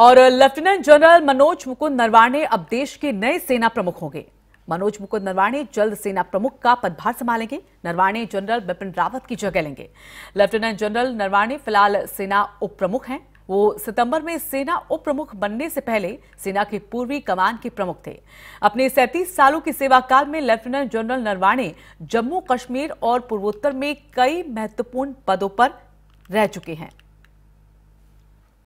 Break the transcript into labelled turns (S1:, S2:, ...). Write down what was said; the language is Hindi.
S1: और लेफ्टिनेंट जनरल मनोज मुकुंद नरवाणे अब देश के नए सेना प्रमुख होंगे मनोज मुकुंद नरवाणे जल्द सेना प्रमुख का पदभार संभालेंगे नरवाणे जनरल बिपिन रावत की जगह लेंगे लेफ्टिनेंट जनरल नरवाणे फिलहाल सेना उप प्रमुख हैं वो सितंबर में सेना उप प्रमुख बनने से पहले सेना के पूर्वी कमान के प्रमुख थे अपने सैंतीस सालों के सेवा काल में लेफ्टिनेंट जनरल नरवाणे जम्मू कश्मीर और पूर्वोत्तर में कई महत्वपूर्ण पदों पर रह चुके हैं